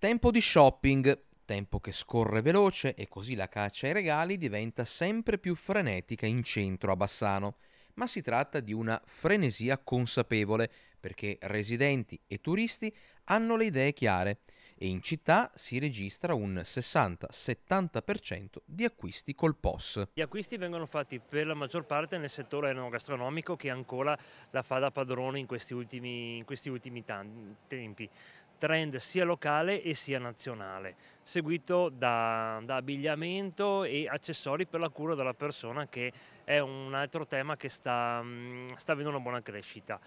Tempo di shopping, tempo che scorre veloce e così la caccia ai regali diventa sempre più frenetica in centro a Bassano, ma si tratta di una frenesia consapevole perché residenti e turisti hanno le idee chiare e in città si registra un 60-70% di acquisti col POS. Gli acquisti vengono fatti per la maggior parte nel settore enogastronomico che ancora la fa da padrone in questi ultimi, in questi ultimi tempi trend sia locale e sia nazionale, seguito da, da, abbigliamento e accessori per la cura della persona che è un altro tema che sta, mm, sta avendo una buona crescita.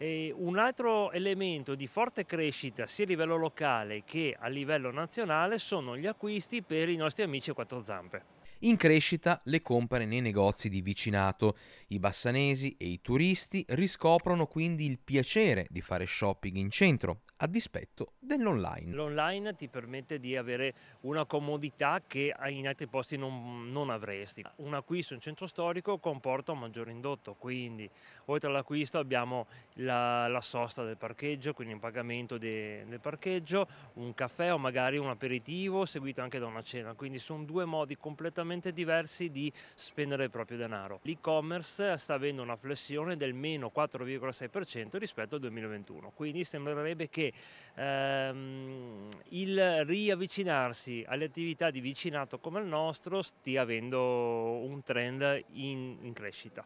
E un altro elemento di forte crescita sia a livello locale che a livello nazionale sono gli acquisti per i nostri amici a quattro zampe. In crescita le compere nei negozi di vicinato. I bassanesi e i turisti riscoprono quindi il piacere di fare shopping in centro, a dispetto dell'online. L'online ti permette di avere una comodità che in altri posti non, non, avresti. Un acquisto in centro storico comporta un maggior indotto, quindi oltre all'acquisto abbiamo la, la, sosta del parcheggio, quindi un pagamento de, del parcheggio, un caffè o magari un aperitivo seguito anche da una cena, quindi sono due modi completamente completamente diversi di spendere il proprio denaro. L'e-commerce sta avendo una flessione del meno 4,6% rispetto al 2021, quindi sembrerebbe che ehm, il riavvicinarsi alle attività di vicinato come il nostro stia avendo un trend in, in crescita.